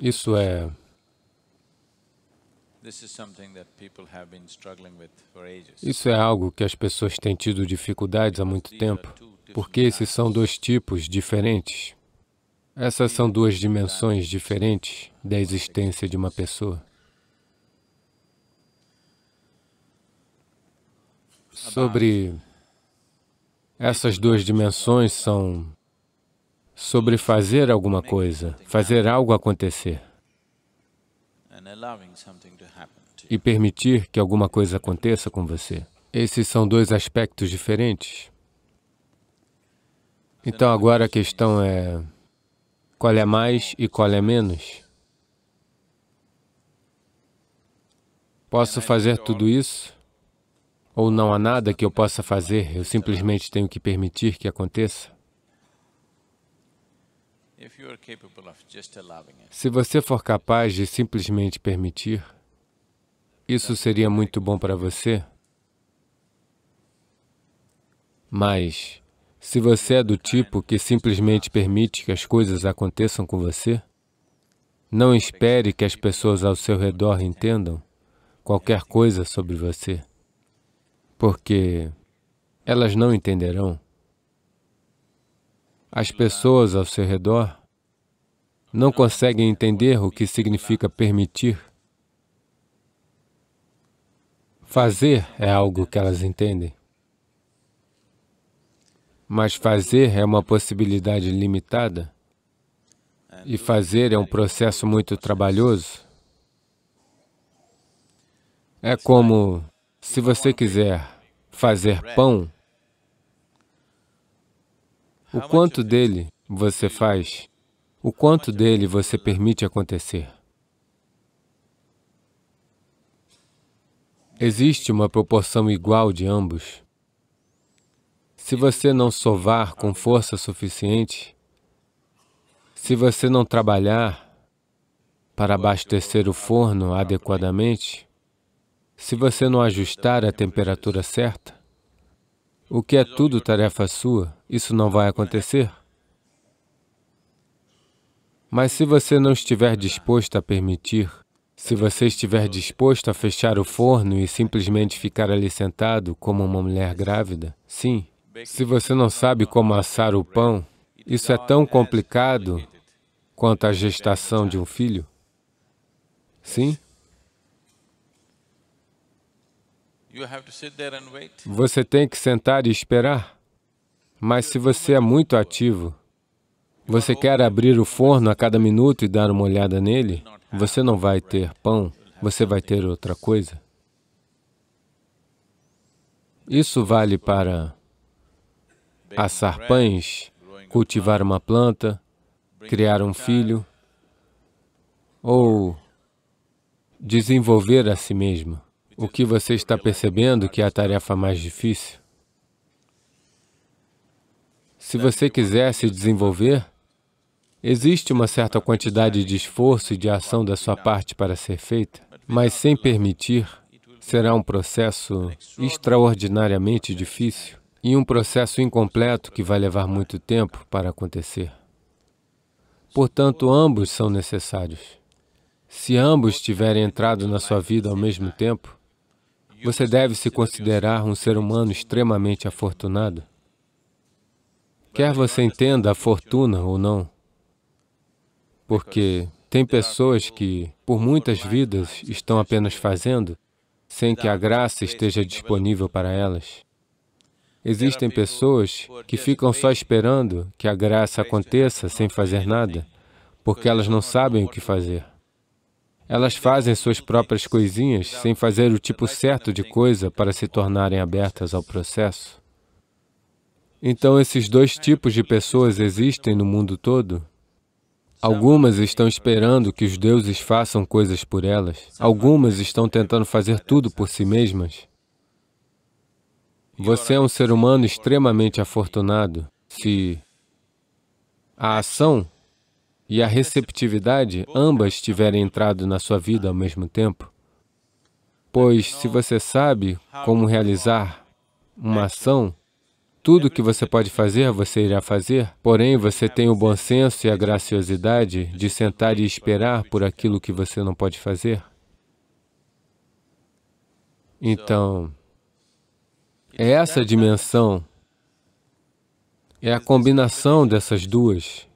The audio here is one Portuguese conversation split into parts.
Isso é isso é algo que as pessoas têm tido dificuldades há muito tempo, porque esses são dois tipos diferentes. Essas são duas dimensões diferentes da existência de uma pessoa. Sobre essas duas dimensões são sobre fazer alguma coisa, fazer algo acontecer e permitir que alguma coisa aconteça com você. Esses são dois aspectos diferentes. Então agora a questão é qual é mais e qual é menos. Posso fazer tudo isso? Ou não há nada que eu possa fazer, eu simplesmente tenho que permitir que aconteça? Se você for capaz de simplesmente permitir, isso seria muito bom para você. Mas, se você é do tipo que simplesmente permite que as coisas aconteçam com você, não espere que as pessoas ao seu redor entendam qualquer coisa sobre você, porque elas não entenderão. As pessoas ao seu redor não conseguem entender o que significa permitir. Fazer é algo que elas entendem. Mas fazer é uma possibilidade limitada. E fazer é um processo muito trabalhoso. É como, se você quiser fazer pão, o quanto dele você faz? O quanto dele você permite acontecer? Existe uma proporção igual de ambos. Se você não sovar com força suficiente, se você não trabalhar para abastecer o forno adequadamente, se você não ajustar a temperatura certa, o que é tudo tarefa sua, isso não vai acontecer. Mas se você não estiver disposto a permitir, se você estiver disposto a fechar o forno e simplesmente ficar ali sentado como uma mulher grávida, sim. Se você não sabe como assar o pão, isso é tão complicado quanto a gestação de um filho, sim? Você tem que sentar e esperar. Mas se você é muito ativo, você quer abrir o forno a cada minuto e dar uma olhada nele, você não vai ter pão, você vai ter outra coisa. Isso vale para assar pães, cultivar uma planta, criar um filho, ou desenvolver a si mesmo. O que você está percebendo que é a tarefa mais difícil se você quiser se desenvolver, existe uma certa quantidade de esforço e de ação da sua parte para ser feita, mas sem permitir, será um processo extraordinariamente difícil e um processo incompleto que vai levar muito tempo para acontecer. Portanto, ambos são necessários. Se ambos tiverem entrado na sua vida ao mesmo tempo, você deve se considerar um ser humano extremamente afortunado. Quer você entenda a fortuna ou não, porque tem pessoas que, por muitas vidas, estão apenas fazendo sem que a graça esteja disponível para elas. Existem pessoas que ficam só esperando que a graça aconteça sem fazer nada, porque elas não sabem o que fazer. Elas fazem suas próprias coisinhas sem fazer o tipo certo de coisa para se tornarem abertas ao processo. Então, esses dois tipos de pessoas existem no mundo todo. Algumas estão esperando que os deuses façam coisas por elas. Algumas estão tentando fazer tudo por si mesmas. Você é um ser humano extremamente afortunado se a ação e a receptividade ambas tiverem entrado na sua vida ao mesmo tempo. Pois se você sabe como realizar uma ação, tudo que você pode fazer, você irá fazer, porém você tem o bom senso e a graciosidade de sentar e esperar por aquilo que você não pode fazer. Então, é essa dimensão, é a combinação dessas duas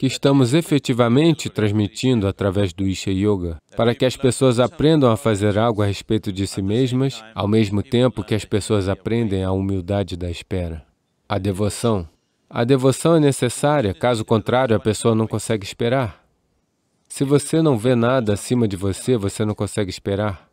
que estamos efetivamente transmitindo através do Isha Yoga, para que as pessoas aprendam a fazer algo a respeito de si mesmas, ao mesmo tempo que as pessoas aprendem a humildade da espera, a devoção. A devoção é necessária, caso contrário, a pessoa não consegue esperar. Se você não vê nada acima de você, você não consegue esperar.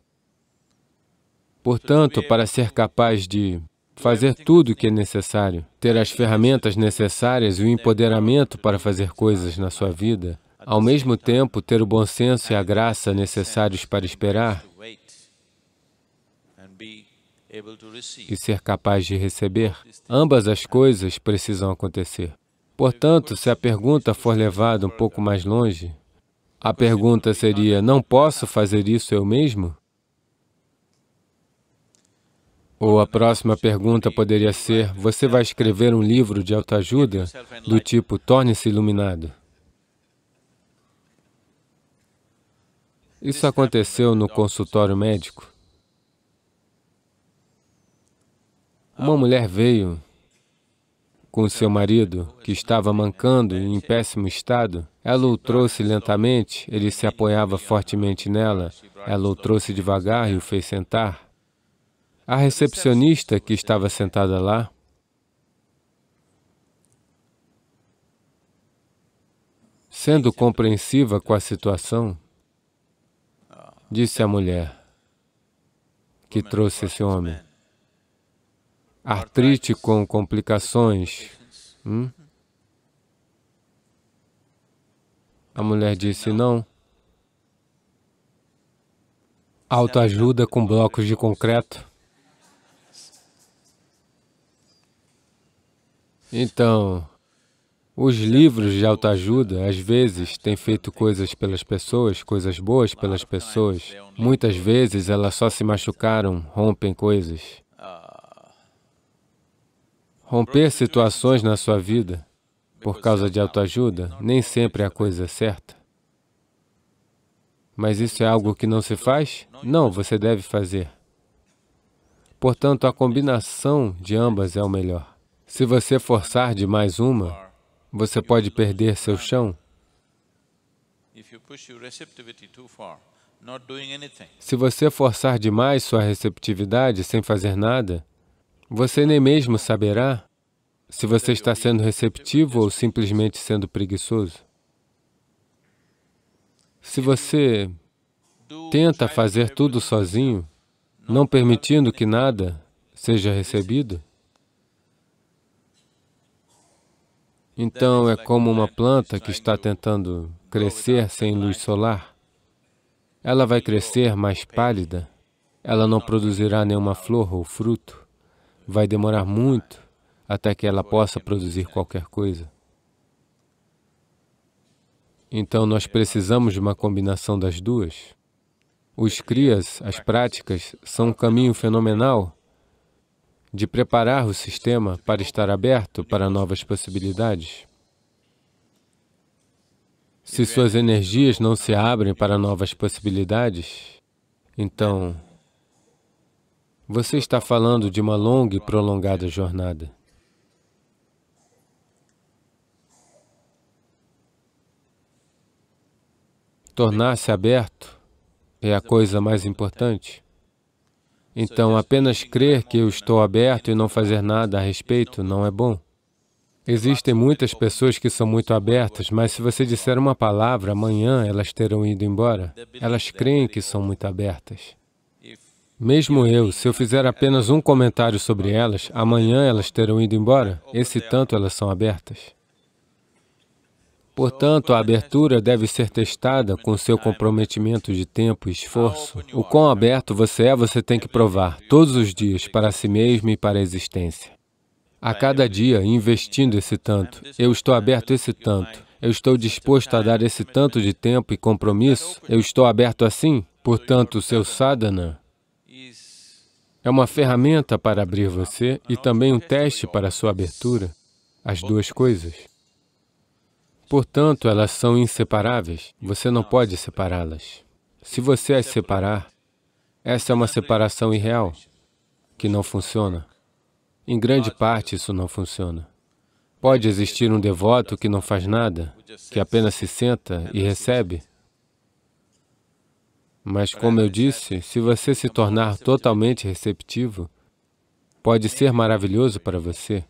Portanto, para ser capaz de fazer tudo o que é necessário, ter as ferramentas necessárias e o empoderamento para fazer coisas na sua vida, ao mesmo tempo ter o bom senso e a graça necessários para esperar e ser capaz de receber. Ambas as coisas precisam acontecer. Portanto, se a pergunta for levada um pouco mais longe, a pergunta seria, não posso fazer isso eu mesmo? Ou a próxima pergunta poderia ser, você vai escrever um livro de autoajuda do tipo Torne-se Iluminado? Isso aconteceu no consultório médico. Uma mulher veio com seu marido, que estava mancando e em péssimo estado. Ela o trouxe lentamente, ele se apoiava fortemente nela. Ela o trouxe devagar e o fez sentar. A recepcionista que estava sentada lá sendo compreensiva com a situação, disse à mulher que trouxe esse homem, artrite com complicações. Hum? A mulher disse, não. Autoajuda com blocos de concreto. Então, os livros de autoajuda, às vezes, têm feito coisas pelas pessoas, coisas boas pelas pessoas. Muitas vezes, elas só se machucaram, rompem coisas. Romper situações na sua vida por causa de autoajuda nem sempre é a coisa certa. Mas isso é algo que não se faz? Não, você deve fazer. Portanto, a combinação de ambas é o melhor. Se você forçar de mais uma, você pode perder seu chão. Se você forçar demais sua receptividade sem fazer nada, você nem mesmo saberá se você está sendo receptivo ou simplesmente sendo preguiçoso. Se você tenta fazer tudo sozinho, não permitindo que nada seja recebido, Então, é como uma planta que está tentando crescer sem luz solar. Ela vai crescer mais pálida, ela não produzirá nenhuma flor ou fruto. Vai demorar muito até que ela possa produzir qualquer coisa. Então, nós precisamos de uma combinação das duas. Os Kriyas, as práticas, são um caminho fenomenal de preparar o sistema para estar aberto para novas possibilidades. Se suas energias não se abrem para novas possibilidades, então você está falando de uma longa e prolongada jornada. Tornar-se aberto é a coisa mais importante. Então, apenas crer que eu estou aberto e não fazer nada a respeito não é bom. Existem muitas pessoas que são muito abertas, mas se você disser uma palavra, amanhã elas terão ido embora. Elas creem que são muito abertas. Mesmo eu, se eu fizer apenas um comentário sobre elas, amanhã elas terão ido embora. Esse tanto elas são abertas. Portanto, a abertura deve ser testada com seu comprometimento de tempo e esforço. O quão aberto você é, você tem que provar, todos os dias, para si mesmo e para a existência. A cada dia, investindo esse tanto, eu estou aberto esse tanto, eu estou disposto a dar esse tanto de tempo e compromisso, eu estou aberto assim, portanto, o seu sadhana é uma ferramenta para abrir você e também um teste para a sua abertura, as duas coisas. Portanto, elas são inseparáveis. Você não pode separá-las. Se você as separar, essa é uma separação irreal, que não funciona. Em grande parte, isso não funciona. Pode existir um devoto que não faz nada, que apenas se senta e recebe. Mas, como eu disse, se você se tornar totalmente receptivo, pode ser maravilhoso para você.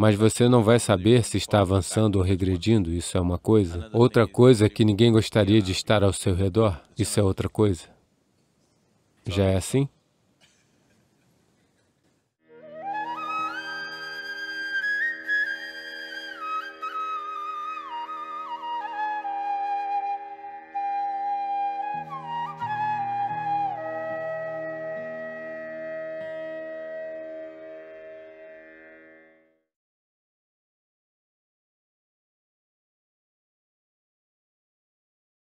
Mas você não vai saber se está avançando ou regredindo, isso é uma coisa. Outra coisa é que ninguém gostaria de estar ao seu redor, isso é outra coisa. Já é assim?